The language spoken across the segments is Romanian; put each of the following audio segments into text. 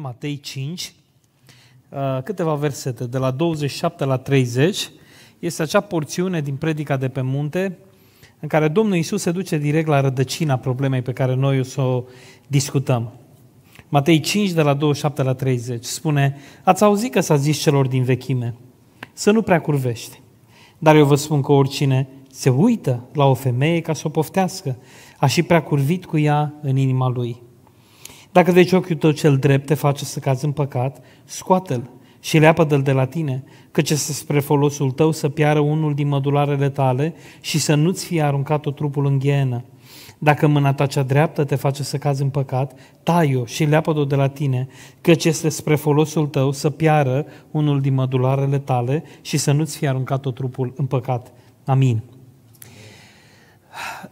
Matei 5, uh, câteva versete, de la 27 la 30, este acea porțiune din predica de pe munte în care Domnul Isus se duce direct la rădăcina problemei pe care noi o să o discutăm. Matei 5, de la 27 la 30, spune, Ați auzit că s-a zis celor din vechime, să nu prea curvești. Dar eu vă spun că oricine se uită la o femeie ca să o poftească, a și prea curvit cu ea în inima lui. Dacă deci ochiul tău cel drept te face să cazi în păcat, scoate-l și leapă-l de la tine, ce să spre folosul tău să piară unul din mădularele tale și să nu-ți fie aruncat o trupul în ghienă. Dacă mâna ta cea dreaptă te face să cazi în păcat, tai-o și leapă-o de la tine, ce este spre folosul tău să piară unul din mădularele tale și să nu-ți fie aruncat o trupul în păcat. Amin.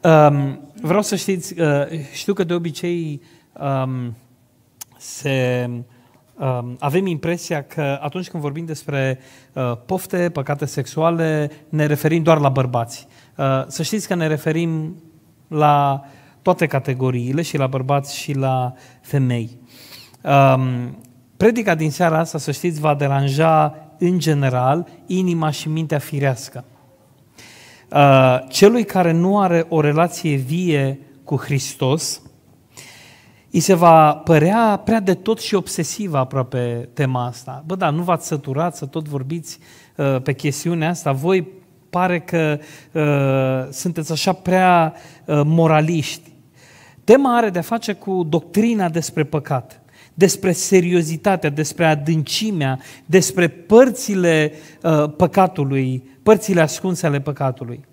Um, vreau să știți, uh, știu că de obicei uh, um, se, um, avem impresia că atunci când vorbim despre uh, pofte, păcate sexuale, ne referim doar la bărbați. Uh, să știți că ne referim la toate categoriile, și la bărbați și la femei. Um, predica din seara asta, să știți, va deranja în general inima și mintea firească. Uh, celui care nu are o relație vie cu Hristos, îi se va părea prea de tot și obsesivă aproape tema asta. Bă, da, nu v-ați săturat să tot vorbiți uh, pe chestiunea asta? Voi pare că uh, sunteți așa prea uh, moraliști. Tema are de-a face cu doctrina despre păcat, despre seriozitatea, despre adâncimea, despre părțile uh, păcatului, părțile ascunse ale păcatului.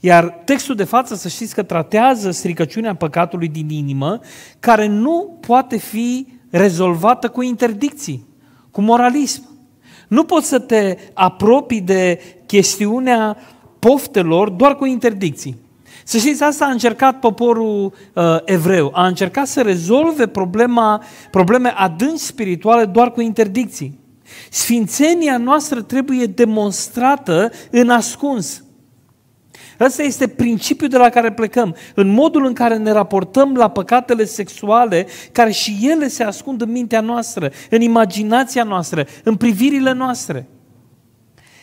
Iar textul de față, să știți că tratează stricăciunea păcatului din inimă, care nu poate fi rezolvată cu interdicții, cu moralism. Nu poți să te apropii de chestiunea poftelor doar cu interdicții. Să știți, asta a încercat poporul uh, evreu. A încercat să rezolve problema, probleme adânci spirituale doar cu interdicții. Sfințenia noastră trebuie demonstrată în ascuns. Asta este principiul de la care plecăm. În modul în care ne raportăm la păcatele sexuale, care și ele se ascund în mintea noastră, în imaginația noastră, în privirile noastre.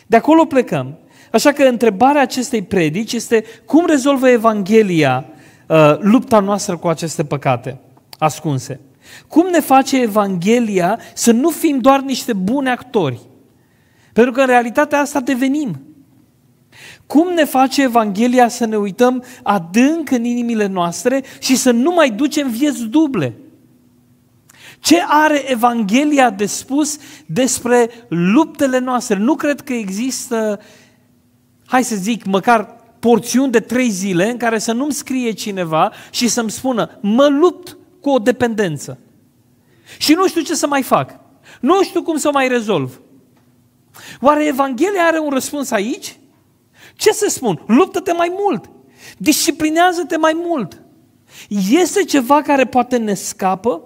De acolo plecăm. Așa că întrebarea acestei predici este cum rezolvă Evanghelia uh, lupta noastră cu aceste păcate ascunse? Cum ne face Evanghelia să nu fim doar niște buni actori? Pentru că în realitatea asta devenim. Cum ne face Evanghelia să ne uităm adânc în inimile noastre și să nu mai ducem vieți duble? Ce are Evanghelia de spus despre luptele noastre? Nu cred că există, hai să zic, măcar porțiuni de trei zile în care să nu-mi scrie cineva și să-mi spună, mă lupt cu o dependență și nu știu ce să mai fac, nu știu cum să o mai rezolv. Oare Evanghelia are un răspuns aici? Ce să spun? Luptă-te mai mult. Disciplinează-te mai mult. Este ceva care poate ne scapă?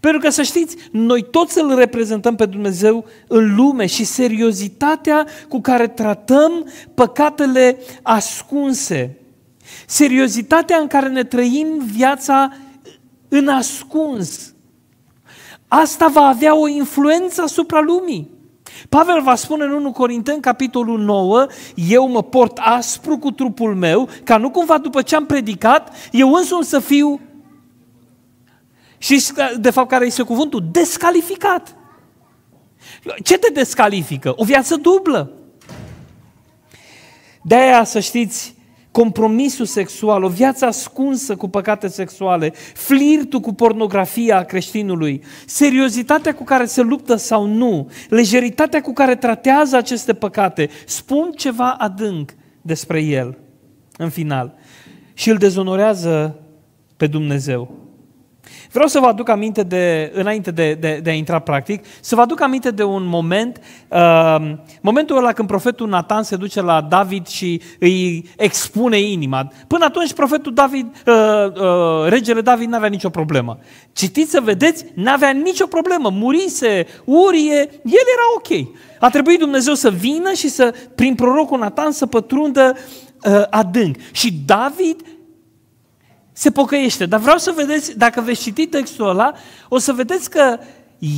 Pentru că să știți, noi toți îl reprezentăm pe Dumnezeu în lume și seriozitatea cu care tratăm păcatele ascunse, seriozitatea în care ne trăim viața în ascuns, asta va avea o influență asupra lumii. Pavel va spune în 1 Corinteni, capitolul 9, eu mă port aspru cu trupul meu, ca nu cumva după ce am predicat, eu însumi să fiu, și de fapt care este cuvântul, descalificat. Ce te descalifică? O viață dublă. De aia să știți, compromisul sexual, o viață ascunsă cu păcate sexuale, flirtul cu pornografia a creștinului, seriozitatea cu care se luptă sau nu, lejeritatea cu care tratează aceste păcate, spun ceva adânc despre el, în final, și îl dezonorează pe Dumnezeu. Vreau să vă aduc aminte de, înainte de, de, de a intra practic, să vă aduc aminte de un moment, uh, momentul ăla când profetul Nathan se duce la David și îi expune inima. Până atunci profetul David, uh, uh, regele David n-avea nicio problemă. Citiți să vedeți, n-avea nicio problemă, murise, urie, el era ok. A trebuit Dumnezeu să vină și să, prin prorocul Nathan, să pătrundă uh, adânc. Și David se pocăiește. Dar vreau să vedeți, dacă veți citi textul ăla, o să vedeți că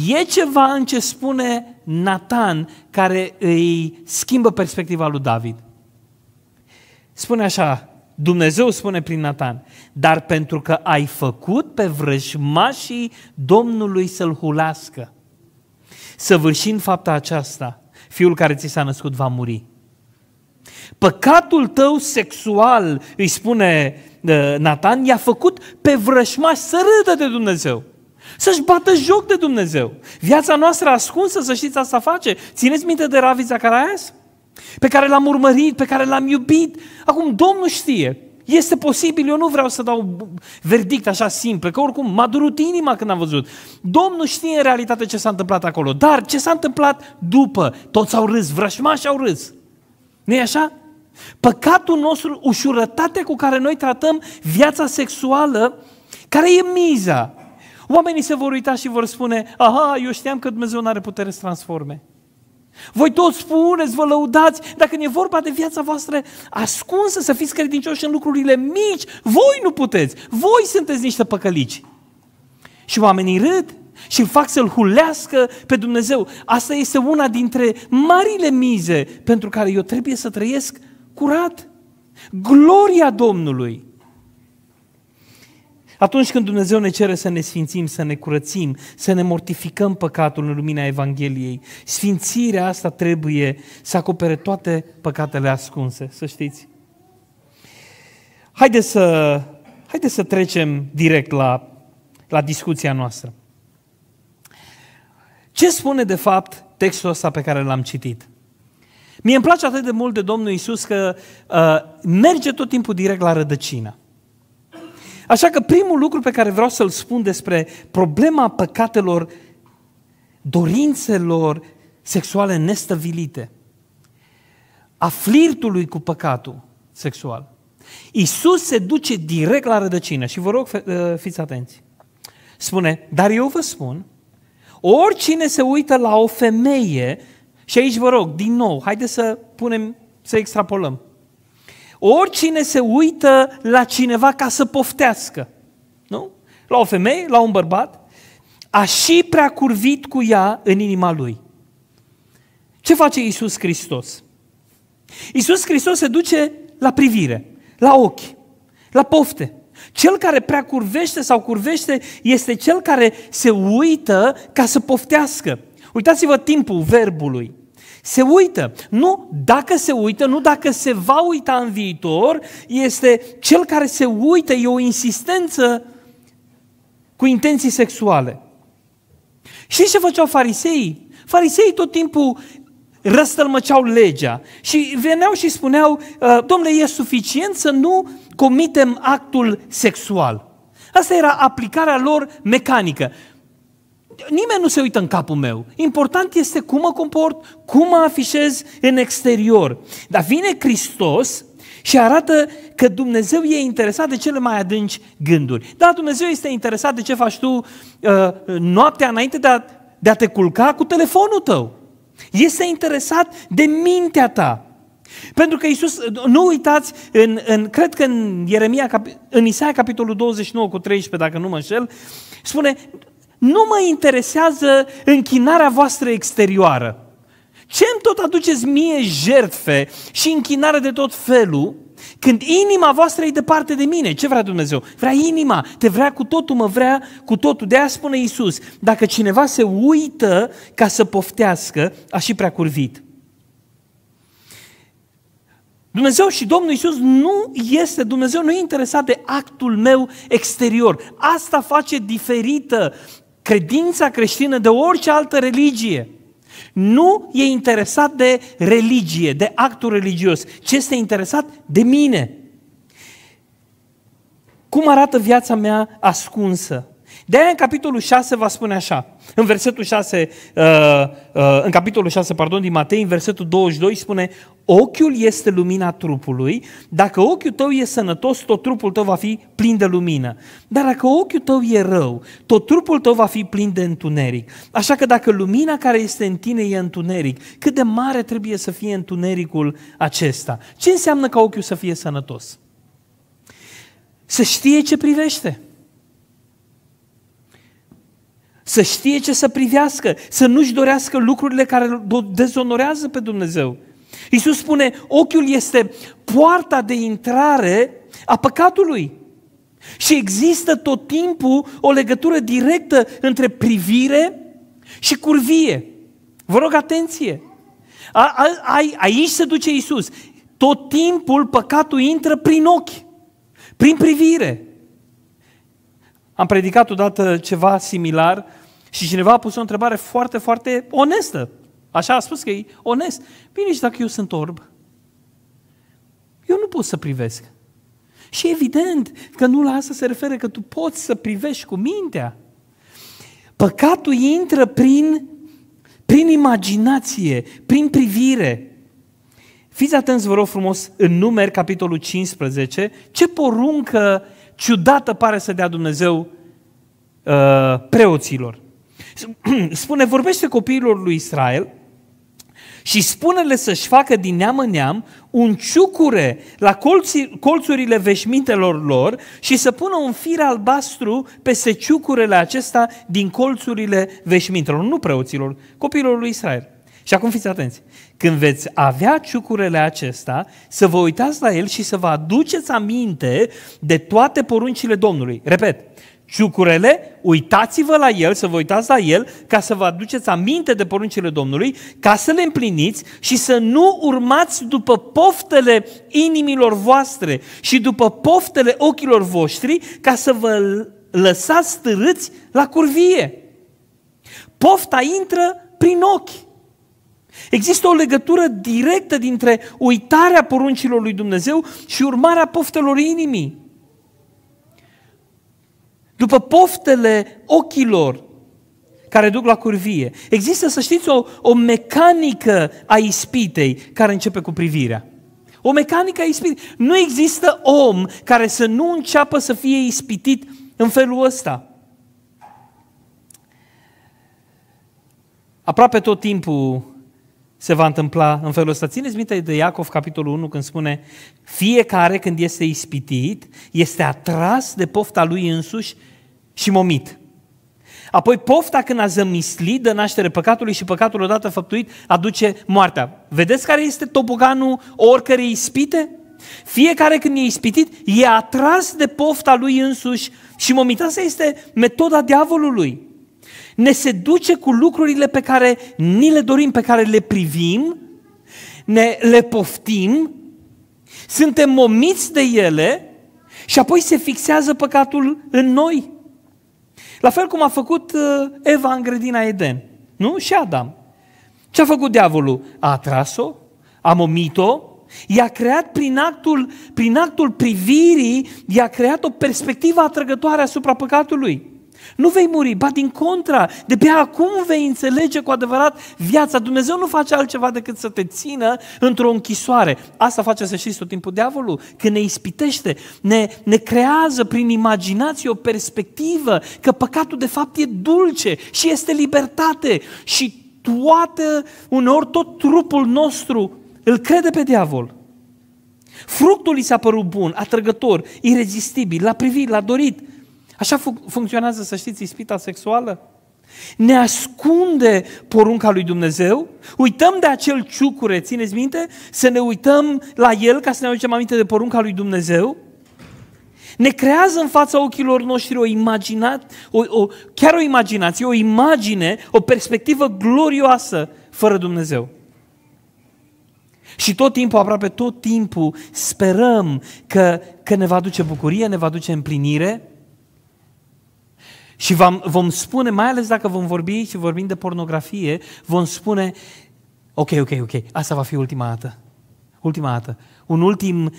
e ceva în ce spune Nathan care îi schimbă perspectiva lui David. Spune așa, Dumnezeu spune prin Nathan, dar pentru că ai făcut pe vrăjmașii Domnului să-l hulească, săvârșind fapta aceasta, fiul care ți s-a născut va muri. Păcatul tău sexual, îi spune Natan, i-a făcut pe vrășmași să râdă de Dumnezeu. Să-și bată joc de Dumnezeu. Viața noastră ascunsă, să știți, asta face. Țineți minte de Ravi Zacharias? Pe care l-am urmărit, pe care l-am iubit. Acum Domnul știe. Este posibil, eu nu vreau să dau verdict așa simplu, că oricum m-a durut inima când am văzut. Domnul știe în realitate ce s-a întâmplat acolo, dar ce s-a întâmplat după? Toți au râs, vrășmași au râs. nu e așa? Păcatul nostru, ușurătatea cu care noi tratăm viața sexuală, care e miza? Oamenii se vor uita și vor spune, aha, eu știam că Dumnezeu nu are putere să transforme. Voi toți spuneți, vă lăudați, dacă e vorba de viața voastră ascunsă, să fiți credincioși în lucrurile mici, voi nu puteți, voi sunteți niște păcălici. Și oamenii râd și îl fac să-L hulească pe Dumnezeu. Asta este una dintre marile mize pentru care eu trebuie să trăiesc curat. Gloria Domnului! Atunci când Dumnezeu ne cere să ne sfințim, să ne curățim, să ne mortificăm păcatul în lumina Evangheliei, sfințirea asta trebuie să acopere toate păcatele ascunse, să știți. Haideți să, haide să trecem direct la, la discuția noastră. Ce spune de fapt textul ăsta pe care l-am citit? Mie îmi place atât de mult de Domnul Isus că uh, merge tot timpul direct la rădăcină. Așa că primul lucru pe care vreau să-l spun despre problema păcatelor, dorințelor sexuale nestăvilite, a flirtului cu păcatul sexual. Isus se duce direct la rădăcină și vă rog uh, fiți atenți. Spune, dar eu vă spun, oricine se uită la o femeie și aici vă rog, din nou, haideți să punem, să extrapolăm. Oricine se uită la cineva ca să poftească, nu? La o femeie, la un bărbat, a și prea curvit cu ea în inima lui. Ce face Isus Hristos? Isus Hristos se duce la privire, la ochi, la pofte. Cel care prea curvește sau curvește este cel care se uită ca să poftească. Uitați-vă timpul verbului. Se uită. Nu dacă se uită, nu dacă se va uita în viitor, este cel care se uită, e o insistență cu intenții sexuale. Și ce făceau fariseii? Fariseii tot timpul răstălmăceau legea și veneau și spuneau, ă, domnule, e suficient să nu comitem actul sexual. Asta era aplicarea lor mecanică nimeni nu se uită în capul meu. Important este cum mă comport, cum mă afișez în exterior. Dar vine Hristos și arată că Dumnezeu e interesat de cele mai adânci gânduri. Da, Dumnezeu este interesat de ce faci tu uh, noaptea înainte de a, de a te culca cu telefonul tău. Este interesat de mintea ta. Pentru că Isus, nu uitați, în, în, cred că în, Ieremia, în Isaia capitolul 29 cu 13, dacă nu mă înșel, spune, nu mă interesează închinarea voastră exterioară. Ce îmi tot aduceți mie jertfe și închinare de tot felul, când inima voastră e departe de mine, ce vrea Dumnezeu? Vrea inima, te vrea cu totul, mă vrea cu totul. De aia spune Iisus, dacă cineva se uită ca să poftească, a și prea curvit. Dumnezeu și Domnul Iisus nu este, Dumnezeu nu e interesat de actul meu exterior. Asta face diferită Credința creștină de orice altă religie nu e interesat de religie, de actul religios, ci este interesat de mine. Cum arată viața mea ascunsă? de în capitolul 6 va spune așa, în versetul 6, uh, uh, în capitolul 6, pardon, din Matei, în versetul 22 spune Ochiul este lumina trupului, dacă ochiul tău e sănătos, tot trupul tău va fi plin de lumină. Dar dacă ochiul tău e rău, tot trupul tău va fi plin de întuneric. Așa că dacă lumina care este în tine e întuneric, cât de mare trebuie să fie întunericul acesta? Ce înseamnă ca ochiul să fie sănătos? Să știe ce privește. Să știe ce să privească, să nu-și dorească lucrurile care dezonorează pe Dumnezeu. Iisus spune, ochiul este poarta de intrare a păcatului. Și există tot timpul o legătură directă între privire și curvie. Vă rog atenție! A, a, a, aici se duce Isus. Tot timpul păcatul intră prin ochi, prin privire. Am predicat odată ceva similar și cineva a pus o întrebare foarte, foarte onestă. Așa a spus că e onest. Bine, și dacă eu sunt orb, eu nu pot să privesc. Și evident că nu la asta se referă că tu poți să privești cu mintea. Păcatul intră prin, prin imaginație, prin privire. Fiți atenți, vă rog frumos, în numeri, capitolul 15, ce poruncă ciudată pare să dea Dumnezeu uh, preoților. Spune, vorbește copiilor lui Israel și spune-le să-și facă din neam în neam un ciucure la colțurile veșmintelor lor și să pună un fir albastru peste ciucurele acesta din colțurile veșmintelor, nu preoților, copiilor lui Israel. Și acum fiți atenți. Când veți avea ciucurele acesta, să vă uitați la el și să vă aduceți aminte de toate poruncile Domnului. Repet, ciucurele, uitați-vă la el, să vă uitați la el, ca să vă aduceți aminte de poruncile Domnului, ca să le împliniți și să nu urmați după poftele inimilor voastre și după poftele ochilor voștri, ca să vă lăsați stârâți la curvie. Pofta intră prin ochi. Există o legătură directă dintre uitarea poruncilor lui Dumnezeu și urmarea poftelor inimii. După poftele ochilor care duc la curvie. Există, să știți, o, o mecanică a ispitei care începe cu privirea. O mecanică a ispitei. Nu există om care să nu înceapă să fie ispitit în felul ăsta. Aproape tot timpul se va întâmpla în felul ăsta. Țineți minte de Iacov, capitolul 1, când spune fiecare când este ispitit, este atras de pofta lui însuși și momit. Apoi pofta când a zămislit dă naștere păcatului și păcatul odată făptuit aduce moartea. Vedeți care este topoganul oricărei ispite? Fiecare când e ispitit e atras de pofta lui însuși și momit. Asta este metoda diavolului ne seduce cu lucrurile pe care ni le dorim, pe care le privim, ne le poftim, suntem momiți de ele și apoi se fixează păcatul în noi. La fel cum a făcut uh, Eva în grădina Eden, nu? Și Adam. Ce a făcut diavolul? A atras-o, a momit-o, i-a creat prin actul, prin actul privirii, i-a creat o perspectivă atrăgătoare asupra păcatului. Nu vei muri, ba din contra, de pe acum vei înțelege cu adevărat viața. Dumnezeu nu face altceva decât să te țină într-o închisoare. Asta face, să știți, tot timpul diavolul, că ne ispitește, ne, ne creează prin imaginație o perspectivă că păcatul de fapt e dulce și este libertate și toată, uneori tot trupul nostru îl crede pe diavol. Fructul i s-a părut bun, atrăgător, irezistibil, l-a privit, l-a dorit – Așa funcționează, să știți, ispita sexuală. Ne ascunde porunca lui Dumnezeu, uităm de acel ciucure, țineți minte? Să ne uităm la el ca să ne aducem aminte de porunca lui Dumnezeu. Ne creează în fața ochilor noștri o imaginat, o, o, chiar o imaginație, o imagine, o perspectivă glorioasă fără Dumnezeu. Și tot timpul, aproape tot timpul, sperăm că, că ne va duce bucurie, ne va duce împlinire, și vom, vom spune, mai ales dacă vom vorbi și vorbim de pornografie, vom spune, ok, ok, ok, asta va fi ultima dată. Ultima dată. Un ultim uh,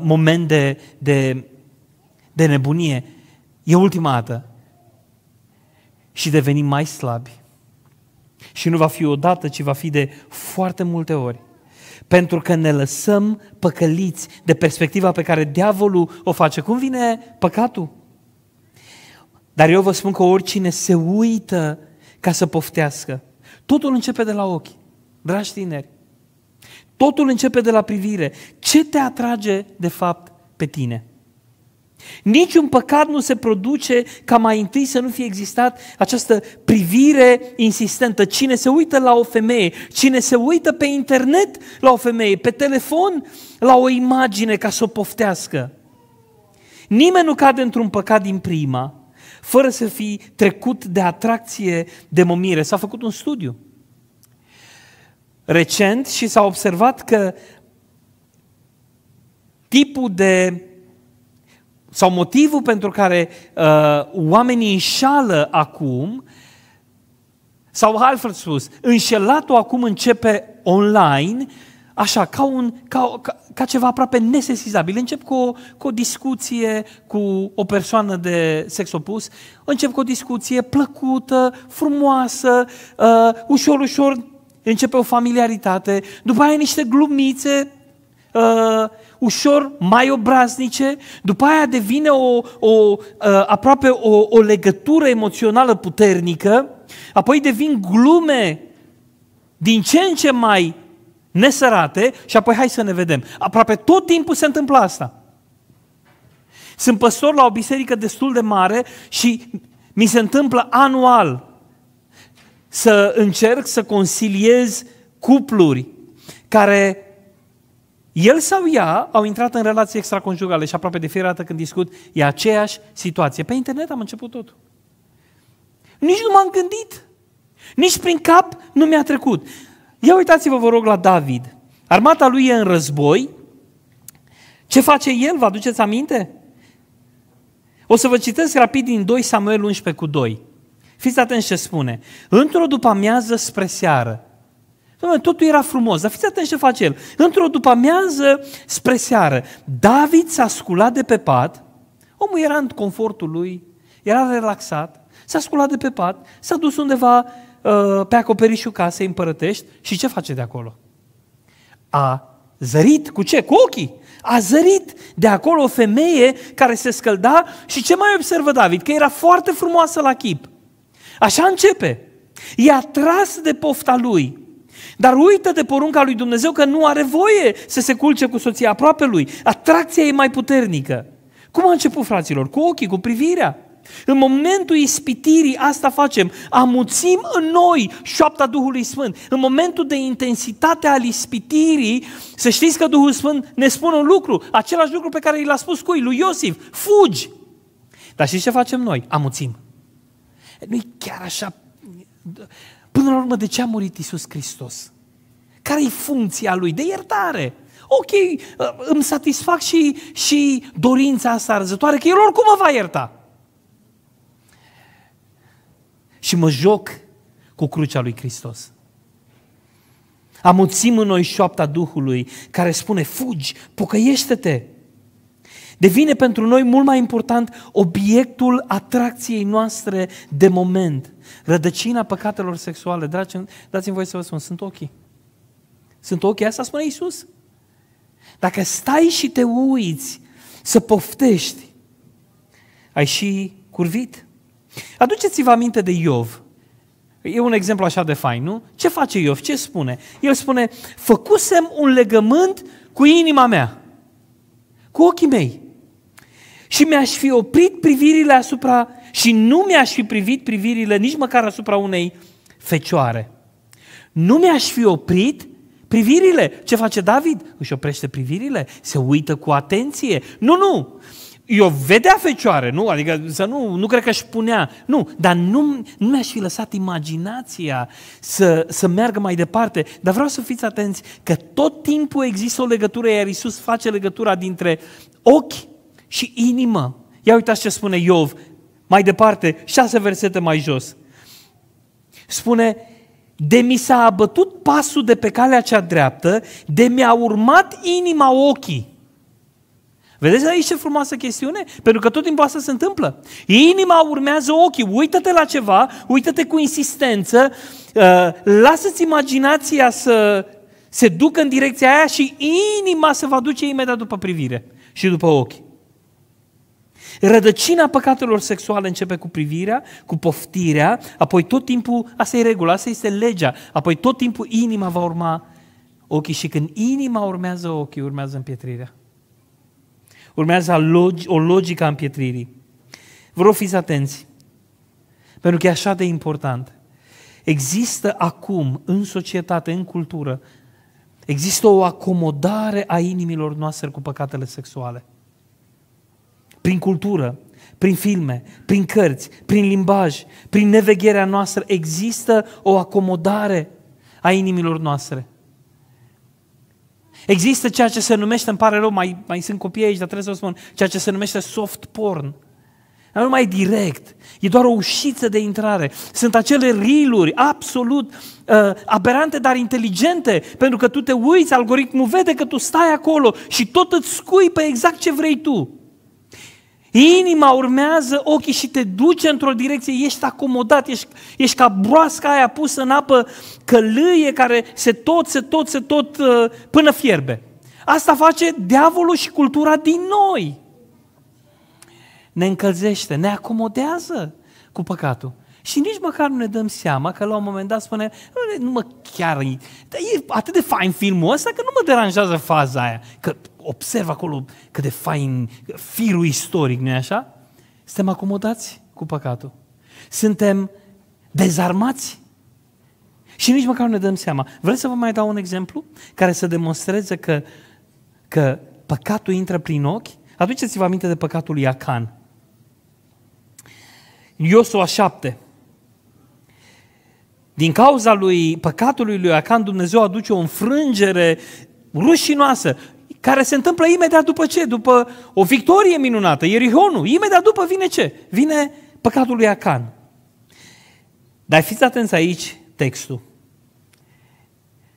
moment de, de, de nebunie. E ultima dată. Și devenim mai slabi. Și nu va fi o dată, ci va fi de foarte multe ori. Pentru că ne lăsăm păcăliți de perspectiva pe care diavolul o face. Cum vine păcatul? Dar eu vă spun că oricine se uită ca să poftească, totul începe de la ochi, dragi tineri. Totul începe de la privire. Ce te atrage de fapt pe tine? Niciun păcat nu se produce ca mai întâi să nu fie existat această privire insistentă. Cine se uită la o femeie, cine se uită pe internet la o femeie, pe telefon la o imagine ca să o poftească. Nimeni nu cade într-un păcat din prima, fără să fii trecut de atracție de momire. S-a făcut un studiu recent și s-a observat că tipul de sau motivul pentru care uh, oamenii înșală acum, sau altfel spus, înșelatul acum începe online așa, ca, un, ca, ca, ca ceva aproape nesesizabil. Încep cu o, cu o discuție cu o persoană de sex opus, încep cu o discuție plăcută, frumoasă, uh, ușor, ușor începe o familiaritate, după aia niște glumițe, uh, ușor mai obraznice, după aia devine o, o, uh, aproape o, o legătură emoțională puternică, apoi devin glume din ce în ce mai nesărate și apoi hai să ne vedem. Aproape tot timpul se întâmplă asta. Sunt păstor la o biserică destul de mare și mi se întâmplă anual să încerc să conciliez cupluri care el sau ea au intrat în relații extraconjugale și aproape de fiecare dată când discut e aceeași situație. Pe internet am început totul. Nici nu m-am gândit. Nici prin cap nu mi-a trecut. Ia uitați-vă, vă rog, la David. Armata lui e în război. Ce face el? Vă aduceți aminte? O să vă citesc rapid din 2 Samuel 11 cu 2. Fiți atenți ce spune. Într-o după amiază spre seară. Dom'le, totul era frumos, dar fiți atenți ce face el. Într-o după amiază spre seară, David s-a sculat de pe pat, omul era în confortul lui, era relaxat, s-a sculat de pe pat, s-a dus undeva Ă, pe acoperișul casei împărătești și ce face de acolo? A zărit cu ce? Cu ochii. A zărit de acolo o femeie care se scălda și ce mai observă David? Că era foarte frumoasă la chip. Așa începe. I-a tras de pofta lui. Dar uită de porunca lui Dumnezeu că nu are voie să se culce cu soția aproape lui. Atracția e mai puternică. Cum a început, fraților? Cu ochii, cu privirea. În momentul ispitirii asta facem, amuțim în noi șoapta Duhului Sfânt. În momentul de intensitate al ispitirii, să știți că Duhul Sfânt ne spune un lucru, același lucru pe care i l-a spus cui? Lui Iosif, fugi! Dar știți ce facem noi? Amuțim. nu chiar așa... Până la urmă, de ce a murit Isus Hristos? Care-i funcția Lui? De iertare. Ok, îmi satisfac și, și dorința asta arzătoare că El oricum mă va ierta și mă joc cu crucea lui Hristos. Amuțim în noi șoapta Duhului care spune, fugi, pocăiește-te. Devine pentru noi mult mai important obiectul atracției noastre de moment. Rădăcina păcatelor sexuale, dragi, dați-mi voi să vă spun, sunt ochii. Sunt ochii, asta spune Iisus. Dacă stai și te uiți să poftești, ai și curvit. Aduceți-vă aminte de Iov. E un exemplu așa de fain, nu? Ce face Iov? Ce spune? El spune, făcusem un legământ cu inima mea, cu ochii mei. Și mi-aș fi oprit privirile asupra, și nu mi-aș fi privit privirile nici măcar asupra unei fecioare. Nu mi-aș fi oprit privirile. Ce face David? Își oprește privirile, se uită cu atenție. Nu, nu! Eu vedea fecioare, nu? Adică să nu, nu cred că își punea. Nu, dar nu, nu mi-aș fi lăsat imaginația să, să meargă mai departe. Dar vreau să fiți atenți că tot timpul există o legătură, iar Isus face legătura dintre ochi și inimă. Ia uitați ce spune Iov, mai departe, șase versete mai jos. Spune, de mi s-a abătut pasul de pe calea cea dreaptă, de mi-a urmat inima ochii. Vedeți aici ce frumoasă chestiune? Pentru că tot timpul asta se întâmplă. Inima urmează ochii, uită-te la ceva, uită-te cu insistență, uh, lasă-ți imaginația să se ducă în direcția aia și inima se va duce imediat după privire și după ochi. Rădăcina păcatelor sexuale începe cu privirea, cu poftirea, apoi tot timpul, asta e regula, asta este legea, apoi tot timpul inima va urma ochii și când inima urmează ochii, urmează împietrirea. Urmează o logică a împietririi. Vă rog, fiți atenți, pentru că e așa de important. Există acum, în societate, în cultură, există o acomodare a inimilor noastre cu păcatele sexuale. Prin cultură, prin filme, prin cărți, prin limbaj, prin nevegherea noastră, există o acomodare a inimilor noastre. Există ceea ce se numește, îmi pare rău, mai, mai sunt copii aici, dar trebuie să vă spun, ceea ce se numește soft porn. Dar nu mai direct, e doar o ușiță de intrare. Sunt acele riluri absolut uh, aberante, dar inteligente, pentru că tu te uiți, algoritmul vede că tu stai acolo și tot îți scui pe exact ce vrei tu. Inima urmează ochii și te duce într-o direcție, ești acomodat, ești, ești ca broasca aia pusă în apă călâie care se tot, se tot, se tot uh, până fierbe. Asta face diavolul și cultura din noi. Ne încălzește, ne acomodează cu păcatul. Și nici măcar nu ne dăm seama că la un moment dat spune, nu mă chiar, e atât de fain filmul ăsta că nu mă deranjează faza aia. Că observ acolo cât de fain firul istoric, nu-i așa? Suntem acomodați cu păcatul. Suntem dezarmați și nici măcar nu ne dăm seama. Vreți să vă mai dau un exemplu care să demonstreze că, că păcatul intră prin ochi? Aduceți-vă aminte de păcatul lui Acan. Iosua 7, din cauza lui păcatului lui Acan, Dumnezeu aduce o înfrângere rușinoasă, care se întâmplă imediat după ce? După o victorie minunată, Ierihonul. Imediat după vine ce? Vine păcatul lui Acan. Dar fiți atenți aici textul.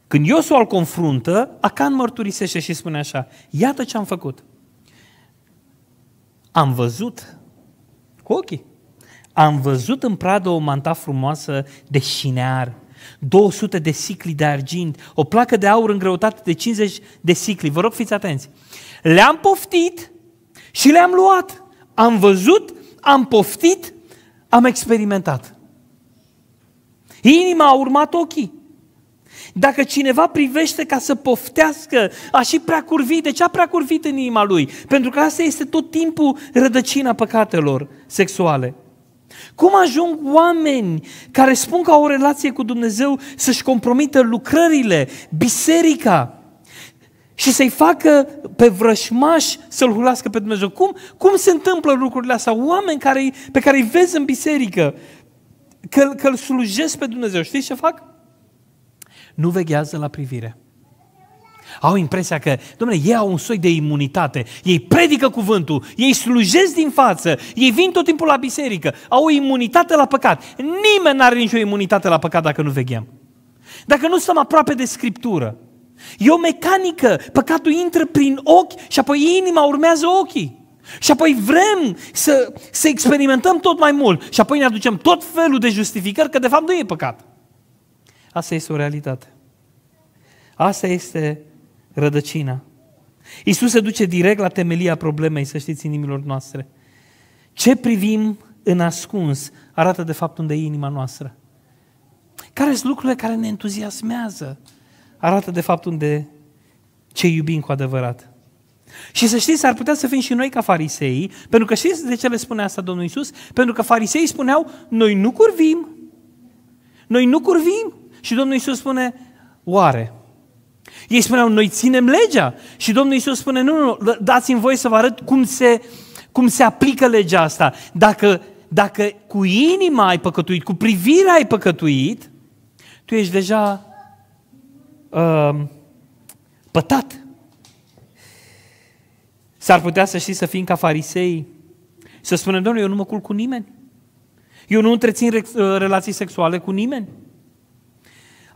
Când Iosua îl confruntă, Acan mărturisește și spune așa, iată ce am făcut. Am văzut cu ochii am văzut în pradă o manta frumoasă de șinear, 200 de sicli de argint, o placă de aur în greutate de 50 de sicli. Vă rog, fiți atenți. Le-am poftit și le-am luat. Am văzut, am poftit, am experimentat. Inima a urmat ochii. Dacă cineva privește ca să poftească, a și prea curvit, de ce a prea curvit în inima lui? Pentru că asta este tot timpul rădăcina păcatelor sexuale. Cum ajung oameni care spun că au o relație cu Dumnezeu să-și compromită lucrările, biserica și să-i facă pe vrășmaș să-L hulească pe Dumnezeu? Cum, cum se întâmplă lucrurile astea? Oameni care, pe care îi vezi în biserică, că, că-L slujesc pe Dumnezeu, știți ce fac? Nu veghează la privire au impresia că, domnule, ei au un soi de imunitate, ei predică cuvântul, ei slujesc din față, ei vin tot timpul la biserică, au o imunitate la păcat. Nimeni n are nicio imunitate la păcat dacă nu veghem. Dacă nu stăm aproape de Scriptură, e o mecanică, păcatul intră prin ochi și apoi inima urmează ochii. Și apoi vrem să, să experimentăm tot mai mult și apoi ne aducem tot felul de justificări că de fapt nu e păcat. Asta este o realitate. Asta este rădăcina. Iisus se duce direct la temelia problemei, să știți, inimilor noastre. Ce privim în ascuns arată de fapt unde e inima noastră. Care sunt lucrurile care ne entuziasmează? Arată de fapt unde ce iubim cu adevărat. Și să știți, ar putea să fim și noi ca farisei, pentru că știți de ce le spune asta Domnul Isus? Pentru că farisei spuneau, noi nu curvim, noi nu curvim. Și Domnul Isus spune, oare? Ei spuneau, noi ținem legea. Și Domnul Iisus spune, nu, nu, dați-mi voi să vă arăt cum se, cum se aplică legea asta. Dacă, dacă cu inima ai păcătuit, cu privirea ai păcătuit, tu ești deja uh, pătat. S-ar putea să știi să fim ca farisei, să spunem, Domnul: eu nu mă culc cu nimeni. Eu nu întrețin uh, relații sexuale cu nimeni.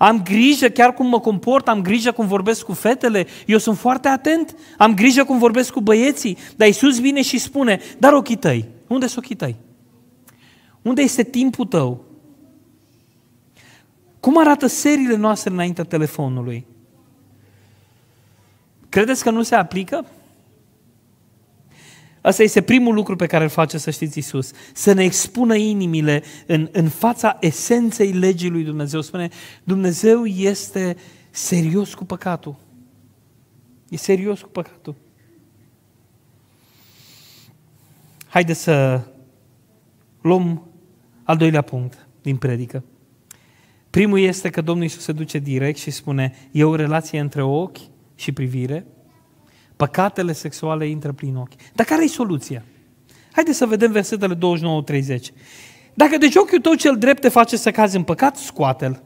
Am grijă chiar cum mă comport, am grijă cum vorbesc cu fetele, eu sunt foarte atent, am grijă cum vorbesc cu băieții. Dar Iisus vine și spune, dar ochii tăi, unde sunt ochii tăi? Unde este timpul tău? Cum arată seriile noastre înaintea telefonului? Credeți că nu se aplică? Asta este primul lucru pe care îl face, să știți, Isus. Să ne expună inimile în, în fața esenței legii lui Dumnezeu. Spune, Dumnezeu este serios cu păcatul. E serios cu păcatul. Haideți să luăm al doilea punct din predică. Primul este că Domnul Iisus se duce direct și spune, e o relație între ochi și privire, Păcatele sexuale intră prin ochi. Dar care e soluția? Haideți să vedem versetele 29-30. Dacă deci ochiul tău cel drept te face să cazi în păcat, scoate-l,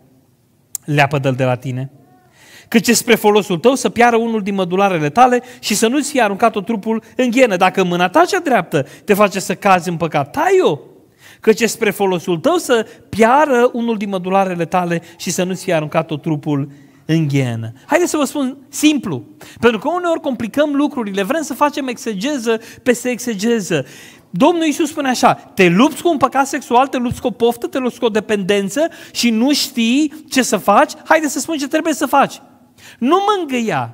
leapă-l de la tine. Căci spre folosul tău să piară unul din mădularele tale și să nu-ți fie aruncat o trupul în ghenă. Dacă mâna ta cea dreaptă te face să cazi în păcat, tai-o, căci spre folosul tău să piară unul din mădularele tale și să nu-ți fie aruncat o trupul în ghienă. Haideți să vă spun simplu, pentru că uneori complicăm lucrurile, vrem să facem exegeză peste exegeză. Domnul Iisus spune așa, te lupți cu un păcat sexual, te lupți cu o poftă, te lupți cu o dependență și nu știi ce să faci, haideți să spun ce trebuie să faci. Nu mângâia,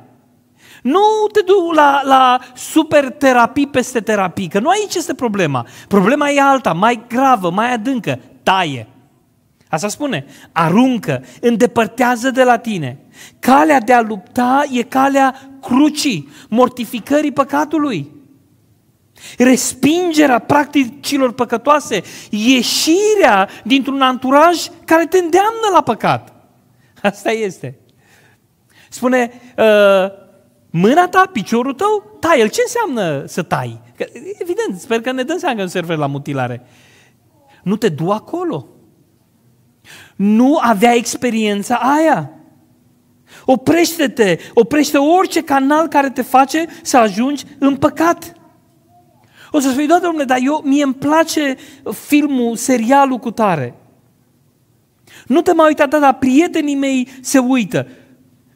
nu te du la, la super terapii peste terapii, că nu aici este problema. Problema e alta, mai gravă, mai adâncă, taie. Asta spune, aruncă, îndepărtează de la tine. Calea de a lupta e calea crucii, mortificării păcatului. Respingerea practicilor păcătoase, ieșirea dintr-un anturaj care te îndeamnă la păcat. Asta este. Spune, uh, mâna ta, piciorul tău, tai el. Ce înseamnă să tai? evident, sper că ne dăm seama că nu se referă la mutilare. Nu te du acolo nu avea experiența aia. Oprește-te, oprește orice canal care te face să ajungi în păcat. O să spui, da, domnule, dar eu, mie îmi place filmul, serialul cu tare. Nu te mai uita, dar da, prietenii mei se uită.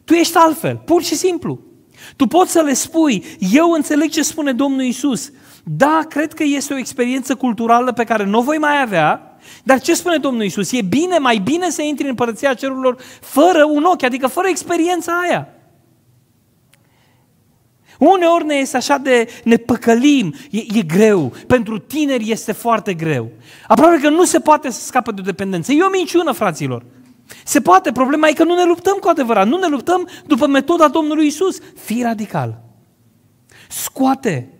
Tu ești altfel, pur și simplu. Tu poți să le spui, eu înțeleg ce spune Domnul Isus. Da, cred că este o experiență culturală pe care nu o voi mai avea, dar ce spune Domnul Isus? E bine, mai bine să intri în părăția cerurilor fără un ochi, adică fără experiența aia. Uneori ne este așa de ne păcălim, e, e greu, pentru tineri este foarte greu. Aproape că nu se poate să scape de dependență. E o minciună, fraților. Se poate, problema e că nu ne luptăm cu adevărat, nu ne luptăm după metoda Domnului Isus. Fii radical. Scoate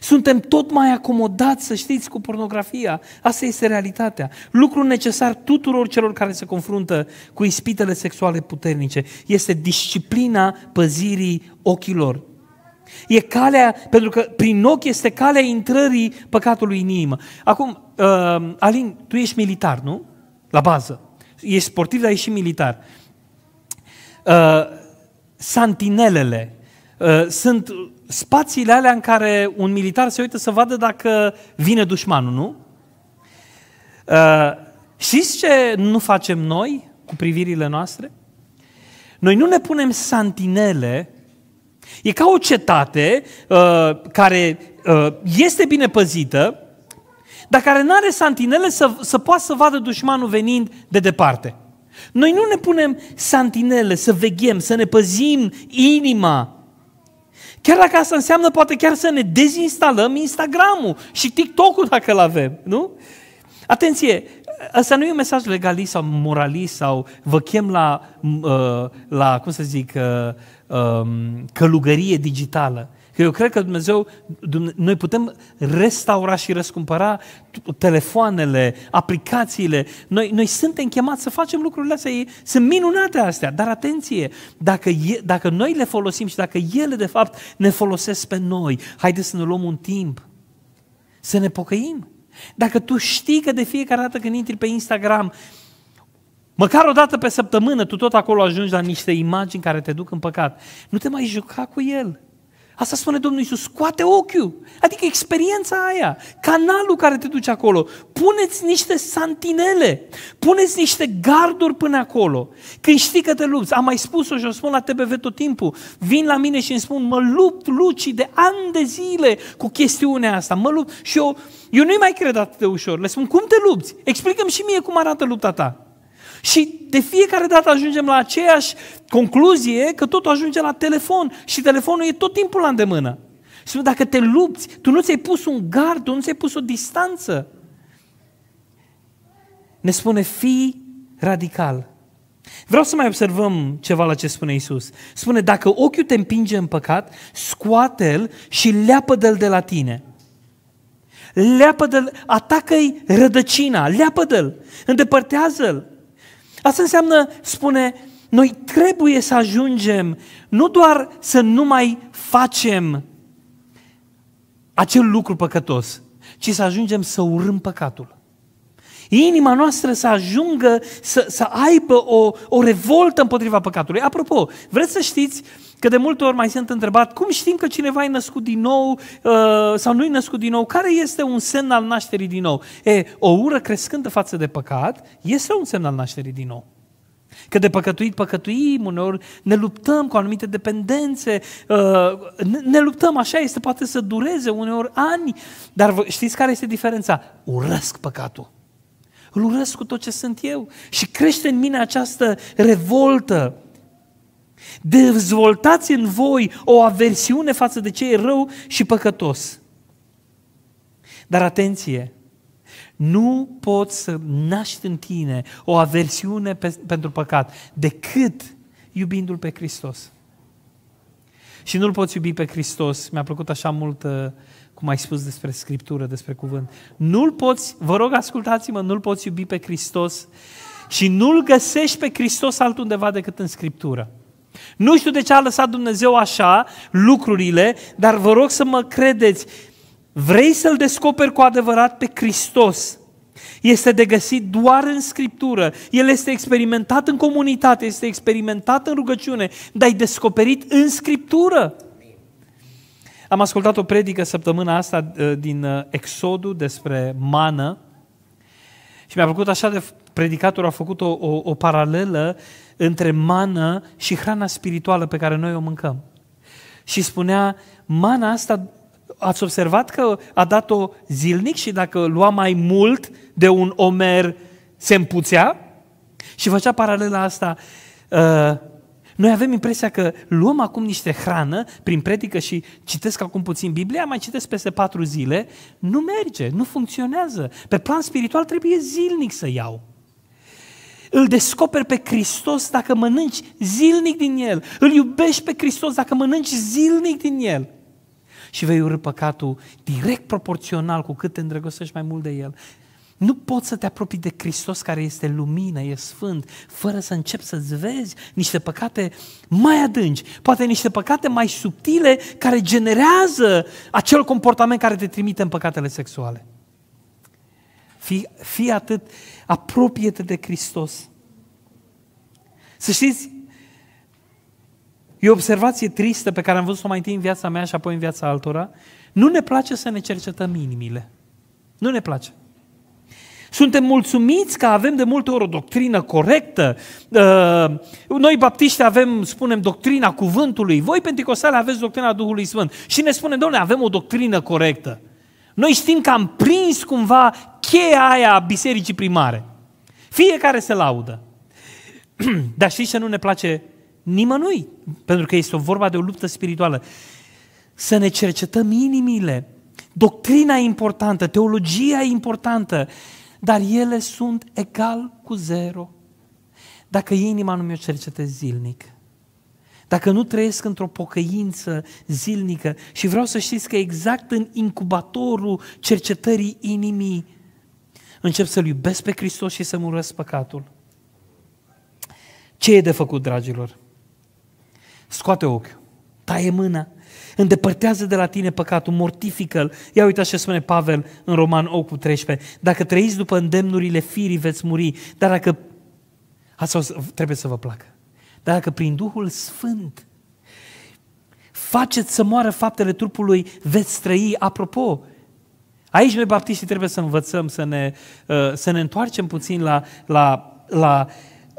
suntem tot mai acomodați, să știți, cu pornografia. Asta este realitatea. Lucrul necesar tuturor celor care se confruntă cu ispitele sexuale puternice este disciplina păzirii ochilor. E calea, pentru că prin ochi este calea intrării păcatului în inimă. Acum, uh, Alin, tu ești militar, nu? La bază. Ești sportiv, dar ești și militar. Uh, santinelele uh, sunt spațiile alea în care un militar se uită să vadă dacă vine dușmanul, nu? Uh, știți ce nu facem noi cu privirile noastre? Noi nu ne punem santinele. E ca o cetate uh, care uh, este bine păzită, dar care nu are santinele să, să poată să vadă dușmanul venind de departe. Noi nu ne punem santinele să veghem, să ne păzim inima Chiar dacă asta înseamnă poate chiar să ne dezinstalăm Instagramul și TikTok-ul dacă îl avem, nu? Atenție, Asta nu e un mesaj legalist sau moralist sau vă chem la, uh, la cum să zic, uh, um, călugărie digitală. Că eu cred că Dumnezeu, noi putem restaura și răscumpăra telefoanele, aplicațiile. Noi, noi suntem chemați să facem lucrurile astea. Sunt minunate astea, dar atenție, dacă, e, dacă noi le folosim și dacă ele de fapt ne folosesc pe noi, haideți să ne luăm un timp să ne pocăim. Dacă tu știi că de fiecare dată când intri pe Instagram, Măcar o dată pe săptămână tu tot acolo ajungi la niște imagini care te duc în păcat. Nu te mai juca cu el. Asta spune Domnul Iisus, scoate ochiul, adică experiența aia, canalul care te duce acolo. Puneți niște santinele, puneți niște garduri până acolo. Când știi că te lupți, am mai spus-o și o spun la TBV tot timpul, vin la mine și îmi spun, mă lupt lucii de ani de zile cu chestiunea asta, mă lupt și eu, eu nu-i mai cred atât de ușor. Le spun, cum te lupți? mi și mie cum arată lupta ta. Și de fiecare dată ajungem la aceeași concluzie că totul ajunge la telefon și telefonul e tot timpul la îndemână. Și dacă te lupți, tu nu ți-ai pus un gard, tu nu ți-ai pus o distanță. Ne spune, fii radical. Vreau să mai observăm ceva la ce spune Isus. Spune, dacă ochiul te împinge în păcat, scoate-l și leapă-l de la tine. Leapă-l, atacă-i rădăcina, leapă-l, îndepărtează-l. Asta înseamnă, spune, noi trebuie să ajungem nu doar să nu mai facem acel lucru păcătos, ci să ajungem să urâm păcatul. Inima noastră să ajungă să, să aibă o, o revoltă împotriva păcatului. Apropo, vreți să știți uh, Că de multe ori mai sunt întrebat, cum știm că cineva e născut din nou uh, sau nu e născut din nou? Care este un semn al nașterii din nou? E, o ură crescândă față de păcat este un semn al nașterii din nou. Că de păcătuit păcătuim, uneori ne luptăm cu anumite dependențe, uh, ne luptăm, așa este, poate să dureze uneori ani, dar știți care este diferența? Urăsc păcatul. Îl urăsc cu tot ce sunt eu și crește în mine această revoltă Dezvoltați în voi o aversiune față de ce e rău și păcătos. Dar atenție, nu poți să naști în tine o aversiune pe, pentru păcat decât iubindu-L pe Hristos. Și nu-L poți iubi pe Hristos. Mi-a plăcut așa mult uh, cum ai spus despre Scriptură, despre cuvânt. Nu-L poți, vă rog ascultați-mă, nu-L poți iubi pe Hristos și nu-L găsești pe Hristos altundeva decât în Scriptură. Nu știu de ce a lăsat Dumnezeu așa lucrurile, dar vă rog să mă credeți. Vrei să-L descoperi cu adevărat pe Hristos? Este de găsit doar în Scriptură. El este experimentat în comunitate, este experimentat în rugăciune, dar e descoperit în Scriptură. Am ascultat o predică săptămâna asta uh, din uh, Exodul despre mană și mi-a plăcut așa de predicatorul a făcut o, o, o paralelă uh, între mană și hrana spirituală pe care noi o mâncăm. Și spunea, mana asta, ați observat că a dat-o zilnic și dacă lua mai mult de un omer, se împuțea? Și făcea paralela asta. Uh, noi avem impresia că luăm acum niște hrană prin predică și citesc acum puțin Biblia, mai citesc peste patru zile, nu merge, nu funcționează. Pe plan spiritual trebuie zilnic să iau. Îl descoperi pe Hristos dacă mănânci zilnic din El. Îl iubești pe Hristos dacă mănânci zilnic din El. Și vei urâi păcatul direct proporțional cu cât te îndrăgostești mai mult de El. Nu poți să te apropii de Hristos care este lumină, e sfânt, fără să începi să-ți vezi niște păcate mai adânci, poate niște păcate mai subtile care generează acel comportament care te trimite în păcatele sexuale. Fii, fii atât, apropie-te de Hristos. Să știți, e o observație tristă pe care am văzut-o mai întâi în viața mea și apoi în viața altora. Nu ne place să ne cercetăm inimile. Nu ne place. Suntem mulțumiți că avem de multe ori o doctrină corectă. Uh, noi, baptiști, avem, spunem, doctrina cuvântului. Voi, pentecostale, aveți doctrina Duhului Sfânt. Și ne spunem, domnule, avem o doctrină corectă. Noi știm că am prins cumva cheia aia a bisericii primare. Fiecare se laudă. Dar știți ce nu ne place nimănui? Pentru că este o vorba de o luptă spirituală. Să ne cercetăm inimile. Doctrina e importantă, teologia e importantă, dar ele sunt egal cu zero. Dacă inima nu mi-o cercetez zilnic, dacă nu trăiesc într-o pocăință zilnică și vreau să știți că exact în incubatorul cercetării inimii încep să-L iubesc pe Hristos și să-mi urăsc păcatul. Ce e de făcut, dragilor? Scoate ochiul, taie mâna, îndepărtează de la tine păcatul, mortifică-l. Ia uitați ce spune Pavel în Roman 8 cu 13. Dacă trăiți după îndemnurile firii, veți muri, dar dacă... Asta trebuie să vă placă. Dar dacă prin Duhul Sfânt faceți să moară faptele trupului, veți trăi. Apropo, aici noi baptiștii trebuie să învățăm, să ne, uh, să ne întoarcem puțin la, la, la,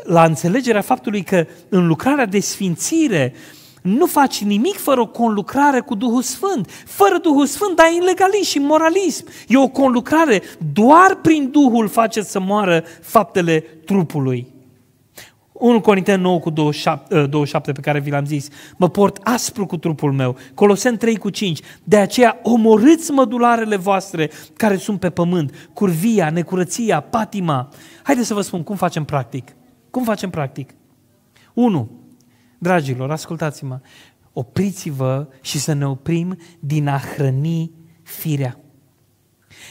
la înțelegerea faptului că în lucrarea de sfințire nu faci nimic fără o conlucrare cu Duhul Sfânt. Fără Duhul Sfânt e în legalism și moralism. E o conlucrare. Doar prin Duhul faceți să moară faptele trupului. 1 Corinteni 9 cu 27, 27 ă, pe care vi l-am zis. Mă port aspru cu trupul meu. Colosen 3 cu 5. De aceea omorâți mădularele voastre care sunt pe pământ. Curvia, necurăția, patima. Haideți să vă spun cum facem practic. Cum facem practic? 1. Dragilor, ascultați-mă. Opriți-vă și să ne oprim din a hrăni firea.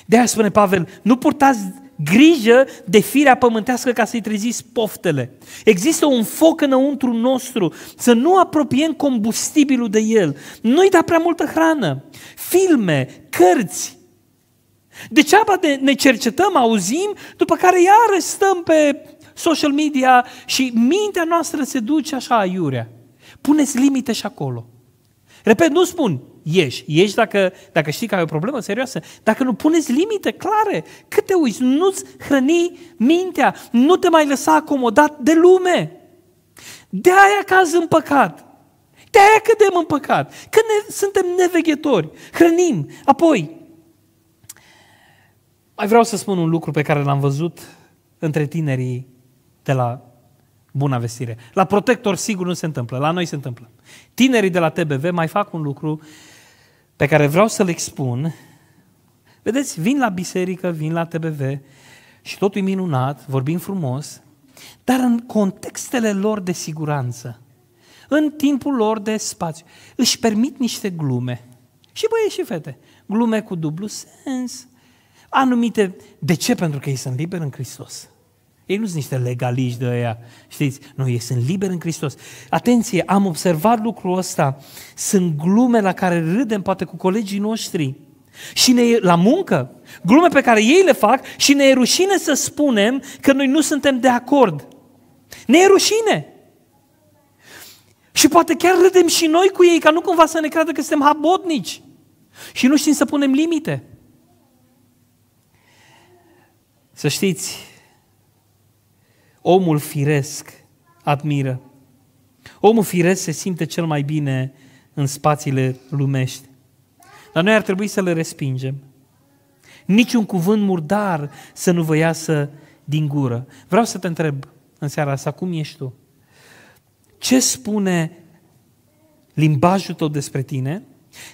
De aia spune Pavel, nu purtați grijă de firea pământească ca să-i treziți poftele. Există un foc înăuntru nostru, să nu apropiem combustibilul de el. Nu-i da prea multă hrană, filme, cărți. Degeaba ce ne cercetăm, auzim, după care iarăși stăm pe social media și mintea noastră se duce așa aiurea. Puneți limite și acolo. Repet, nu spun, ieși. Ieși dacă, dacă știi că ai o problemă serioasă. Dacă nu puneți limite clare, cât te uiți, nu-ți hrăni mintea, nu te mai lăsa acomodat de lume. De aia caz în păcat. De aia cădem în păcat. Că ne, suntem neveghetori. Hrănim. Apoi, mai vreau să spun un lucru pe care l-am văzut între tinerii de la Buna vestire. La protector sigur nu se întâmplă, la noi se întâmplă. Tinerii de la TBV mai fac un lucru pe care vreau să-l expun, vedeți, vin la biserică, vin la TBV și totul e minunat, vorbim frumos, dar în contextele lor de siguranță, în timpul lor de spațiu, își permit niște glume. Și băieți și fete, glume cu dublu sens, anumite, de ce? Pentru că ei sunt liberi în Hristos. Ei nu sunt niște legaliști de aia, știți? Nu, ei sunt liberi în Hristos. Atenție, am observat lucrul ăsta. Sunt glume la care râdem poate cu colegii noștri și ne, la muncă, glume pe care ei le fac și ne e rușine să spunem că noi nu suntem de acord. Ne e rușine! Și poate chiar râdem și noi cu ei, ca nu cumva să ne creadă că suntem habotnici. Și nu știm să punem limite. Să știți, omul firesc admiră. Omul firesc se simte cel mai bine în spațiile lumești. Dar noi ar trebui să le respingem. Niciun cuvânt murdar să nu vă iasă din gură. Vreau să te întreb în seara asta, cum ești tu? Ce spune limbajul tău despre tine?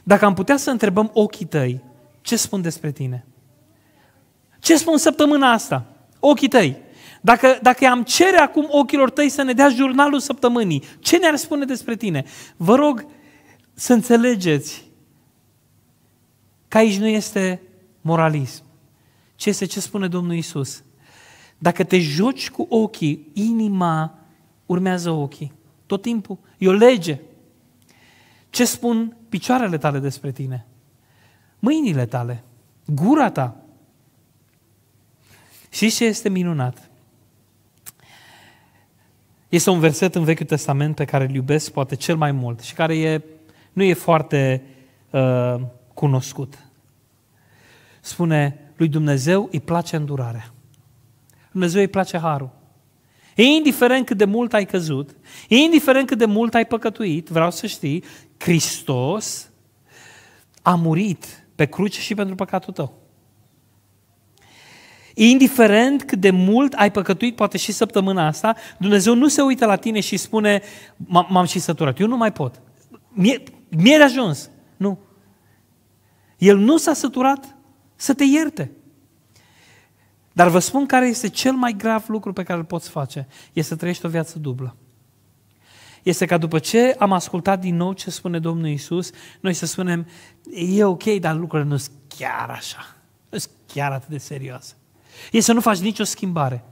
Dacă am putea să întrebăm ochii tăi, ce spun despre tine? Ce spun săptămâna asta? Ochii tăi. Dacă, dacă am cere acum ochilor tăi să ne dea jurnalul săptămânii, ce ne-ar spune despre tine? Vă rog să înțelegeți că aici nu este moralism, Ce este ce spune Domnul Isus. Dacă te joci cu ochii, inima urmează ochii. Tot timpul. E o lege. Ce spun picioarele tale despre tine? Mâinile tale? Gura ta? Și ce este minunat? Este un verset în Vechiul Testament pe care îl iubesc poate cel mai mult și care e, nu e foarte uh, cunoscut. Spune, lui Dumnezeu îi place îndurarea. Dumnezeu îi place harul. Indiferent cât de mult ai căzut, indiferent cât de mult ai păcătuit, vreau să știi, Hristos a murit pe cruce și pentru păcatul tău. Indiferent cât de mult ai păcătuit, poate și săptămâna asta, Dumnezeu nu se uită la tine și spune, m-am și săturat, eu nu mai pot. Mie, mie de ajuns. Nu. El nu s-a săturat să te ierte. Dar vă spun care este cel mai grav lucru pe care îl poți face. Este să trăiești o viață dublă. Este ca după ce am ascultat din nou ce spune Domnul Isus, noi să spunem, e ok, dar lucrurile nu sunt chiar așa. Nu sunt chiar atât de serioase. E să nu faci nicio schimbare.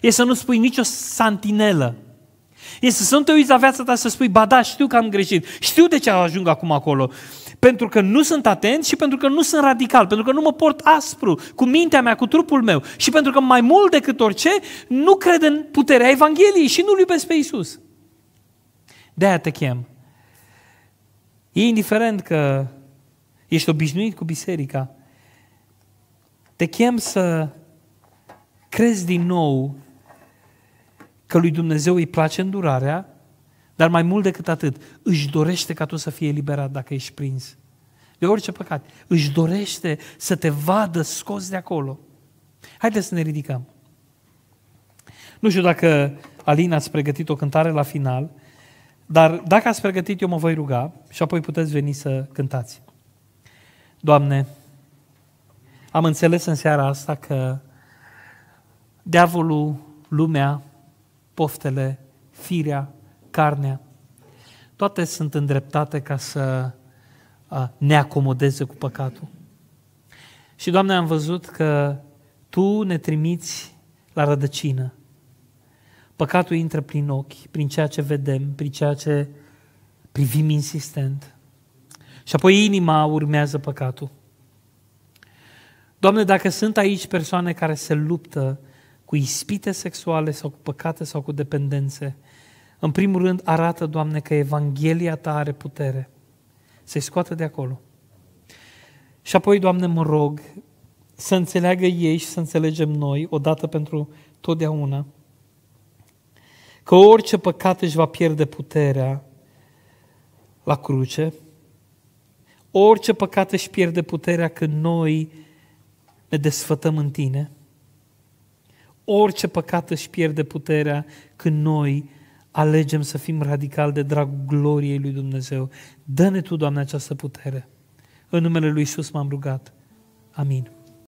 E să nu spui nicio santinelă. E să nu te uiți la viața ta să spui, ba da, știu că am greșit, știu de ce ajung acum acolo. Pentru că nu sunt atent și pentru că nu sunt radical, pentru că nu mă port aspru cu mintea mea, cu trupul meu și pentru că mai mult decât orice nu cred în puterea Evangheliei și nu-L iubesc pe Iisus. De-aia te chem. E indiferent că ești obișnuit cu biserica, te chem să crezi din nou că lui Dumnezeu îi place îndurarea, dar mai mult decât atât, își dorește ca tu să fii eliberat dacă ești prins de orice păcat. Își dorește să te vadă scos de acolo. Haideți să ne ridicăm. Nu știu dacă Alina ați pregătit o cântare la final, dar dacă ați pregătit, eu mă voi ruga și apoi puteți veni să cântați. Doamne, am înțeles în seara asta că diavolul, lumea, poftele, firea, carnea, toate sunt îndreptate ca să ne acomodeze cu păcatul. Și, Doamne, am văzut că Tu ne trimiți la rădăcină. Păcatul intră prin ochi, prin ceea ce vedem, prin ceea ce privim insistent. Și apoi inima urmează păcatul. Doamne, dacă sunt aici persoane care se luptă cu ispite sexuale sau cu păcate sau cu dependențe. În primul rând, arată, Doamne, că Evanghelia Ta are putere. Să-i scoată de acolo. Și apoi, Doamne, mă rog să înțeleagă ei și să înțelegem noi, odată pentru totdeauna, că orice păcat își va pierde puterea la cruce, orice păcat își pierde puterea când noi ne desfătăm în Tine, Orice păcat își pierde puterea când noi alegem să fim radical de dragul gloriei lui Dumnezeu. Dă-ne Tu, Doamne, această putere. În numele Lui Iisus m-am rugat. Amin.